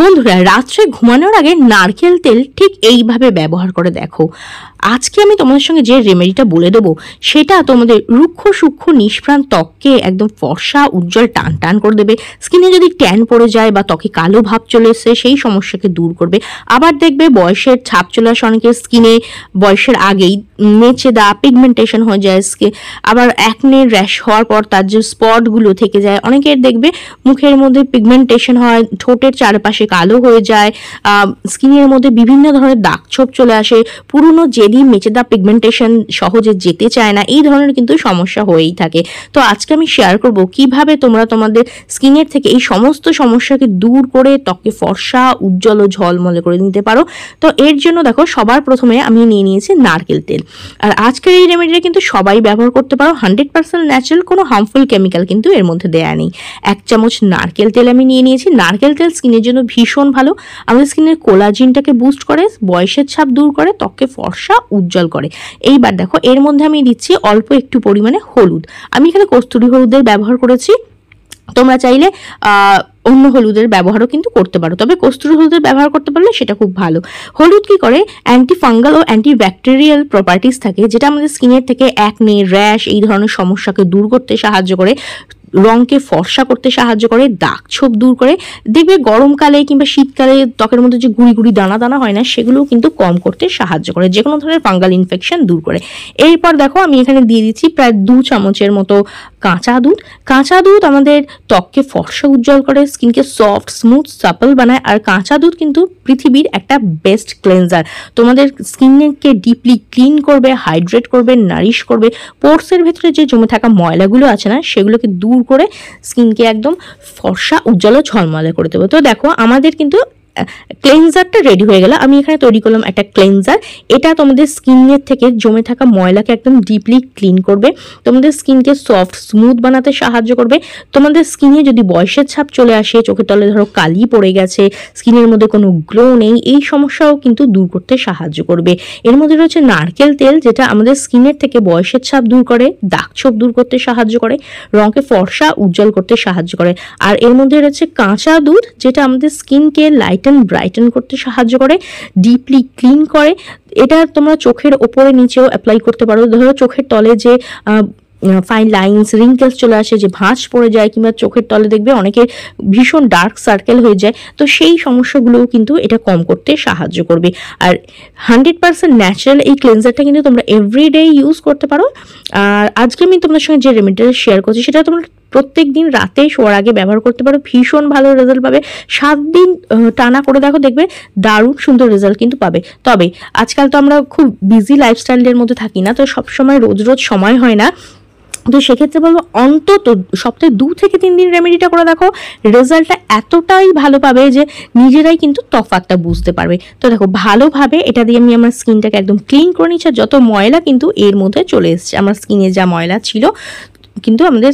বন্ধুরা রাত্রে ঘুমানোর আগে নারকেল তেল ঠিক এইভাবে ব্যবহার করে দেখো আজকে আমি তোমাদের সঙ্গে যে রেমেডিটা বলে দেবো সেটা তোমাদের রুক্ষ সূক্ষ্ম নিষ্প্রাণ ত্বককে একদম ফর্সা উজ্জ্বল টান টান করে দেবে স্কিনে যদি ট্যান পড়ে যায় বা ত্বকে কালো ভাব চলে এসে সেই সমস্যাকে দূর করবে আবার দেখবে বয়সের ছাপ চলে আসে অনেকের স্কিনে বয়সের আগেই নেচে দা পিগমেন্টেশন হয়ে যায় স্কিন আবার অ্যাকনে র্যাশ হওয়ার পর তার যে স্পটগুলো থেকে যায় অনেকের দেখবে মুখের মধ্যে পিগমেন্টেশন হয় ঠোঁটের চারপাশে আসে কালো হয়ে যায় স্কিনের মধ্যে বিভিন্ন ধরনের দাগ ছোপ চলে আসে পুরনো জেলি মেচেদা পিগমেন্টেশন সহজে যেতে চায় না এই ধরনের কিন্তু সমস্যা হয়েই থাকে তো আজকে আমি শেয়ার করব কিভাবে তোমরা তোমাদের স্কিনের থেকে এই সমস্ত সমস্যাকে দূর করে ত্বকে ফর্সা উজ্জ্বল ও ঝলমলে করে নিতে পারো তো এর জন্য দেখো সবার প্রথমে আমি নিয়ে নিয়েছি নারকেল তেল আর আজকের এই রেমেডিটা কিন্তু সবাই ব্যবহার করতে পারো হান্ড্রেড পার্সেন্ট ন্যাচারাল কোনো হার্মফুল কেমিক্যাল কিন্তু এর মধ্যে দেয়া নেই এক চামচ নারকেল তেল আমি নিয়ে নিয়েছি নারকেল তেল স্কিনের জন্য ভীষণ ভালো আমাদের স্কিনের কোলাজিনটাকে বুস্ট করে বয়সের ছাপ দূর করে ত্বককে ফর্সা উজ্জ্বল করে এইবার দেখো এর মধ্যে আমি দিচ্ছি অল্প একটু পরিমাণে হলুদ আমি এখানে কস্তুরি হলুদের ব্যবহার করেছি তোমরা চাইলে অন্য হলুদের ব্যবহারও কিন্তু করতে পারো তবে কস্তুরি হলুদের ব্যবহার করতে পারলে সেটা খুব ভালো হলুদ কি করে অ্যান্টি ফাঙ্গাল ও অ্যান্টি ব্যাকটেরিয়াল প্রপার্টিস থাকে যেটা আমাদের স্কিনের থেকে অ্যাকনে র্যাশ এই ধরনের সমস্যাকে দূর করতে সাহায্য করে রঙকে ফর্সা করতে সাহায্য করে দাগ ছোপ দূর করে দেখবে গরমকালে কিংবা শীতকালে ত্বকের মধ্যে যে গুড়ি গুড়ি দানা দানা হয় না সেগুলোও কিন্তু কম করতে সাহায্য করে যে কোনো ধরনের ফাঙ্গাল ইনফেকশন দূর করে এরপর দেখো আমি এখানে দিয়ে দিচ্ছি প্রায় দু চামচের মতো কাঁচা দুধ কাঁচা দুধ আমাদের ত্বককে ফর্সা উজ্জ্বল করে স্কিনকে সফট স্মুথ সাপল বানায় আর কাঁচা দুধ কিন্তু পৃথিবীর একটা বেস্ট ক্লেন্সার তোমাদের স্কিনকে ডিপলি ক্লিন করবে হাইড্রেট করবে নারিশ করবে পোর্টসের ভেতরে যে জমে থাকা ময়লাগুলো আছে না সেগুলোকে দূর করে স্কিনকে একদম ফর্সা উজ্জ্বল ঝলমলে করে দেবো তো দেখো আমাদের কিন্তু ক্লেনজারটা রেডি হয়ে গেল আমি এখানে তৈরি করলাম একটা ক্লেনজার এটা তোমাদের স্কিনের থেকে জমে থাকা ময়লাকে একদম ডিপলি ক্লিন করবে তোমাদের স্কিনকে সফট স্মুথ বানাতে সাহায্য করবে তোমাদের স্কিনে যদি বয়সের ছাপ চলে আসে চোখের তলে ধরো কালি পড়ে গেছে স্কিনের মধ্যে কোনো গ্লো নেই এই সমস্যাও কিন্তু দূর করতে সাহায্য করবে এর মধ্যে রয়েছে নারকেল তেল যেটা আমাদের স্কিনের থেকে বয়সের ছাপ দূর করে দাগ ছোপ দূর করতে সাহায্য করে রঙকে ফর্সা উজ্জ্বল করতে সাহায্য করে আর এর মধ্যে রয়েছে কাঁচা দুধ যেটা আমাদের স্কিনকে লাইট ব্রাইটেন ব্রাইটেন করতে সাহায্য করে ডিপলি ক্লিন করে এটা তোমরা চোখের ওপরে নিচেও অ্যাপ্লাই করতে পারো ধরো চোখের তলে যে ফাইন লাইন্স রিঙ্কেলস চলে আসে যে ভাঁজ পড়ে যায় কিংবা চোখের তলে দেখবে অনেকের ভীষণ ডার্ক সার্কেল হয়ে যায় তো সেই সমস্যাগুলোও কিন্তু এটা কম করতে সাহায্য করবে আর হান্ড্রেড পার্সেন্ট ন্যাচারাল এই ক্লেন্সারটা কিন্তু তোমরা এভরিডে ইউজ করতে পারো আর আজকে আমি তোমাদের সঙ্গে যে রেমেডিটা শেয়ার করছি সেটা তোমরা প্রত্যেক দিন রাতে শোয়ার আগে ব্যবহার করতে পারো ভীষণ ভালো রেজাল্ট পাবে সাত দিন টানা করে দেখো দেখবে দারুণ সুন্দর রেজাল্ট কিন্তু পাবে তবে আজকাল তো আমরা খুব বিজি লাইফস্টাইলের মধ্যে থাকি না তো সবসময় রোজ রোজ সময় হয় না তো সেক্ষেত্রে বলবো অন্তত সপ্তাহে দু থেকে তিন দিন রেমেডিটা করে দেখো রেজাল্টটা এতটাই ভালো পাবে যে নিজেরাই কিন্তু তফাতটা বুঝতে পারবে তো দেখো ভালোভাবে এটা দিয়ে আমি আমার স্কিনটাকে একদম ক্লিন করে নিচ্ছি যত ময়লা কিন্তু এর মধ্যে চলে এসছে আমার স্কিনে যা ময়লা ছিল কিন্তু আমাদের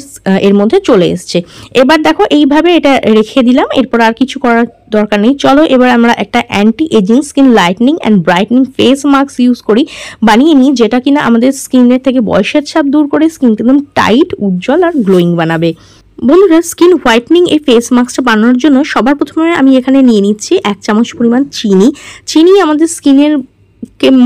এর মধ্যে চলে এসছে এবার দেখো এইভাবে এটা রেখে দিলাম এরপর আর কিছু করার দরকার নেই চলো এবার আমরা একটা anti ageing skin lightening and brightening face mask use করি বানিয়ে নিই যেটা কিনা আমাদের স্কিনের থেকে বয়সের ছাপ দূর করে স্কিন একদম টাইট উজ্জ্বল আর গ্লোয়িং বানাবে বন্ধুরা স্কিন হোয়াইটনিং এই ফেস মাস্কটা বানানোর জন্য সবার প্রথমে আমি এখানে নিয়ে নিচ্ছি এক চামচ পরিমাণ চিনি চিনি আমাদের স্কিনের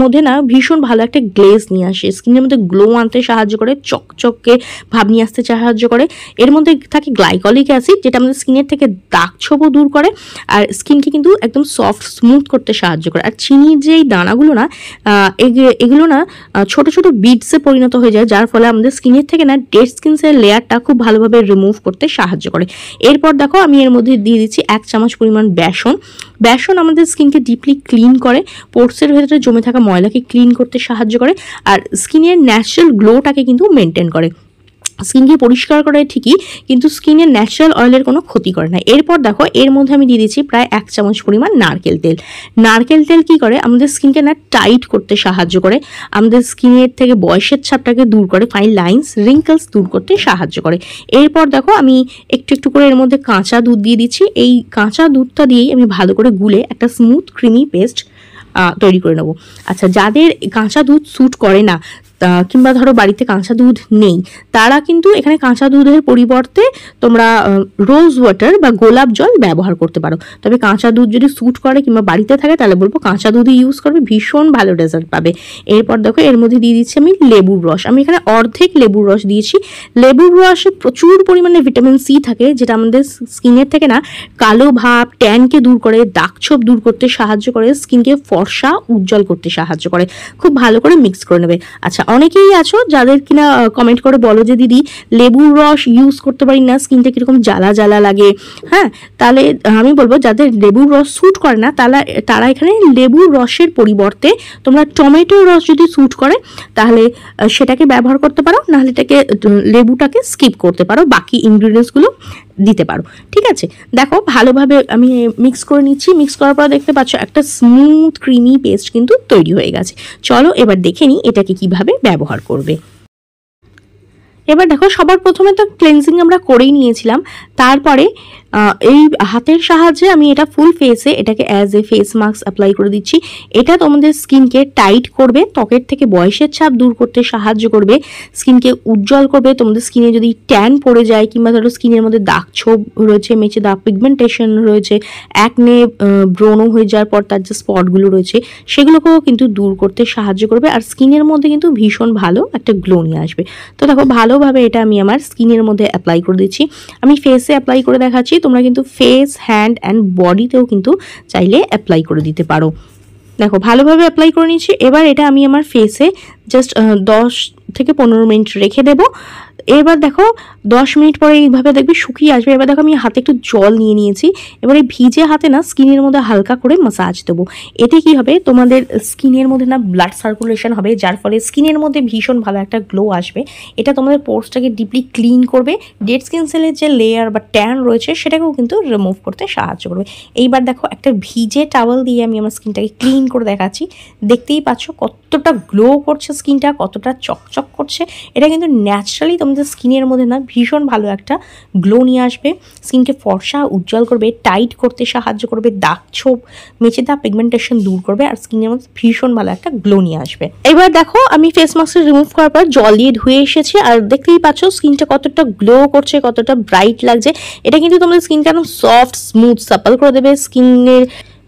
মধ্যে না ভীষণ ভালো একটা গ্লেজ নিয়ে আসে স্কিনের মধ্যে গ্লো আনতে সাহায্য করে চকচকে ভাব নিয়ে আসতে সাহায্য করে এর মধ্যে থাকে গ্লাইকলিক অ্যাসিড যেটা আমাদের স্কিনের থেকে দাগ ছোপও দূর করে আর স্কিনকে কিন্তু একদম সফট স্মুথ করতে সাহায্য করে আর চিনির যে এই দানাগুলো না এগুলো না ছোট ছোট বিটসে পরিণত হয়ে যায় যার ফলে আমাদের স্কিনের থেকে না ডেড স্কিনসের লেয়ারটা খুব ভালোভাবে রিমুভ করতে সাহায্য করে এরপর দেখো আমি এর মধ্যে দিয়ে দিচ্ছি এক চামচ পরিমাণ বেসন বেসন আমাদের স্কিনকে ডিপলি ক্লিন করে পোর্টসের ভেতরে জমে থাকা ময়লাকে ক্লিন করতে সাহায্য করে আর স্কিনের ন্যাচারাল গ্লোটাকে কিন্তু মেনটেন করে স্কিনকে পরিষ্কার করে ঠিকই কিন্তু স্কিনের ন্যাচারাল অয়েলের কোনো ক্ষতি করে না এরপর দেখো এর মধ্যে আমি দিয়ে দিচ্ছি প্রায় এক চামচ পরিমাণ নারকেল তেল নারকেল তেল কি করে আমাদের স্কিনকে না টাইট করতে সাহায্য করে আমাদের স্কিনের থেকে বয়সের ছাপটাকে দূর করে ফাইন লাইন্স রিঙ্কলস দূর করতে সাহায্য করে এরপর দেখো আমি একটু একটু করে এর মধ্যে কাঁচা দুধ দিয়ে দিচ্ছি এই কাঁচা দুধটা দিয়েই আমি ভালো করে গুলে একটা স্মুথ ক্রিমি পেস্ট তৈরি করে নেবো আচ্ছা যাদের কাঁচা দুধ স্যুট করে না কিংবা ধরো বাড়িতে কাঁচা দুধ নেই তারা কিন্তু এখানে কাঁচা দুধের পরিবর্তে তোমরা রোজ ওয়াটার বা গোলাপ জল ব্যবহার করতে পারো তবে কাঁচা দুধ যদি স্যুট করে কিংবা বাড়িতে থাকে তাহলে বলবো কাঁচা দুধই ইউজ করবে ভীষণ ভালো রেজাল্ট পাবে এরপর দেখো এর মধ্যে দিয়ে দিচ্ছি আমি লেবুর রস আমি এখানে অর্ধেক লেবুর রস দিয়েছি লেবুর রসে প্রচুর পরিমাণে ভিটামিন সি থাকে যেটা আমাদের স্কিনের থেকে না কালো ভাব ট্যানকে দূর করে দাগছোপ দূর করতে সাহায্য করে স্কিনকে ফর্সা উজ্জ্বল করতে সাহায্য করে খুব ভালো করে মিক্স করে নেবে আচ্ছা অনেকেই আছো যাদের কিনা কমেন্ট করে বলো যে দিদি লেবুর রস ইউজ করতে পারি না স্কিনটা কীরকম জ্বালা জ্বালা লাগে হ্যাঁ তাহলে আমি বলবো যাদের লেবুর রস স্যুট করে না তাহলে তারা এখানে লেবুর রসের পরিবর্তে তোমরা টমেটো রস যদি স্যুট করে তাহলে সেটাকে ব্যবহার করতে পারো নাহলে এটাকে লেবুটাকে স্কিপ করতে পারো বাকি ইনগ্রিডিয়েন্টসগুলো দিতে পারো ঠিক আছে দেখো ভালোভাবে আমি মিক্স করে নিচ্ছি মিক্স করার পর দেখতে পাচ্ছ একটা স্মুথ ক্রিমি পেস্ট কিন্তু তৈরি হয়ে গেছে চলো এবার দেখে নিই এটাকে কিভাবে ব্যবহার করবে এবার দেখো সবার প্রথমে তো ক্লেন্সিং আমরা করেই নিয়েছিলাম তারপরে এই হাতের সাহায্যে আমি এটা ফুল ফেসে এটাকে as a face mask apply করে দিচ্ছি এটা তোমাদের স্কিনকে টাইট করবে ত্বকের থেকে বয়সের ছাপ দূর করতে সাহায্য করবে স্কিনকে উজ্জ্বল করবে তোমাদের স্কিনে যদি ট্যান পড়ে যায় কিংবা ধরো স্কিনের মধ্যে দাগ ছোপ রয়েছে মেচে দাগ পিগমেন্টেশন রয়েছে একনে ব্রণ হয়ে যাওয়ার পর তার যে স্পটগুলো রয়েছে সেগুলোকেও কিন্তু দূর করতে সাহায্য করবে আর স্কিনের মধ্যে কিন্তু ভীষণ ভালো একটা গ্লো নিয়ে আসবে তো দেখো ভালোভাবে এটা আমি আমার স্কিনের মধ্যে অ্যাপ্লাই করে দিচ্ছি আমি ফেসে অ্যাপ্লাই করে দেখাচ্ছি তোমরা কিন্তু ফেস হ্যান্ড অ্যান্ড বডিতেও কিন্তু চাইলে অ্যাপ্লাই করে দিতে পারো দেখো ভালোভাবে অ্যাপ্লাই করে নিচ্ছি এবার এটা আমি আমার ফেসে জাস্ট দশ থেকে পনেরো মিনিট রেখে দেবো এবার দেখো দশ মিনিট পরে এইভাবে দেখবে শুকিয়ে আসবে এবার দেখো আমি হাতে একটু জল নিয়ে নিয়েছি এবার এই ভিজে হাতে না স্কিনের মধ্যে হালকা করে মাসাজ দেবো এতে কি হবে তোমাদের স্কিনের মধ্যে না ব্লাড সার্কুলেশন হবে যার ফলে স্কিনের মধ্যে ভীষণ ভালো একটা গ্লো আসবে এটা তোমাদের পোর্সটাকে ডিপলি ক্লিন করবে ডেড স্কিন সেলের যে লেয়ার বা ট্যান রয়েছে সেটাকেও কিন্তু রিমুভ করতে সাহায্য করবে এইবার দেখো একটা ভিজে টাওয়াল দিয়ে আমি আমার স্কিনটাকে ক্লিন করে দেখাচ্ছি দেখতেই পাচ্ছ কতটা গ্লো করছে স্কিনটা কতটা চকচ চকচক করছে এটা কিন্তু ন্যাচারালি তোমাদের স্কিনের মধ্যে না ভীষণ ভালো একটা গ্লো নিয়ে আসবে স্কিনকে ফর্সা উজ্জ্বল করবে টাইট করতে সাহায্য করবে দাগ ছোপ মেচে দা পিগমেন্টেশন দূর করবে আর স্কিনের মধ্যে ভীষণ ভালো একটা গ্লো নিয়ে আসবে এবার দেখো আমি ফেস মাস্কটা রিমুভ করার পর জল দিয়ে ধুয়ে এসেছি আর দেখতেই পাচ্ছ স্কিনটা কতটা গ্লো করছে কতটা ব্রাইট লাগছে এটা কিন্তু তোমাদের স্কিনটা একদম সফট স্মুথ সাপাল করে দেবে স্কিনের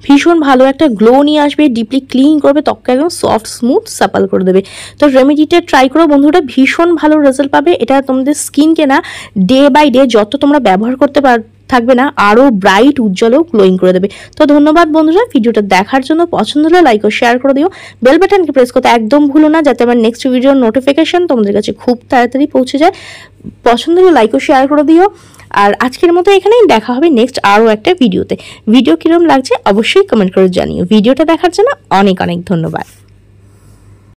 ভীষণ ভালো একটা গ্লো নিয়ে আসবে ডিপলি ক্লিন করবে ত্বককে একদম সফট স্মুথ সাপাল করে দেবে তো রেমেডিটা ট্রাই করো বন্ধুরা ভীষণ ভালো রেজাল্ট পাবে এটা তোমাদের স্কিনকে না ডে বাই ডে যত তোমরা ব্যবহার করতে পার থাকবে না আরও ব্রাইট উজ্জ্বল গ্লোয়িং করে দেবে তো ধন্যবাদ বন্ধুরা ভিডিওটা দেখার জন্য পছন্দ হলে লাইক ও শেয়ার করে দিও বেল বাটনকে প্রেস করতে একদম ভুলো না যাতে আমার নেক্সট ভিডিওর নোটিফিকেশান তোমাদের কাছে খুব তাড়াতাড়ি পৌঁছে যায় পছন্দ হলে লাইক ও শেয়ার করে দিও আর আজকের মতো এখানেই দেখা হবে নেক্সট আরও একটা ভিডিওতে ভিডিও কীরকম লাগছে অবশ্যই কমেন্ট করে জানিও ভিডিওটা দেখার জন্য অনেক অনেক ধন্যবাদ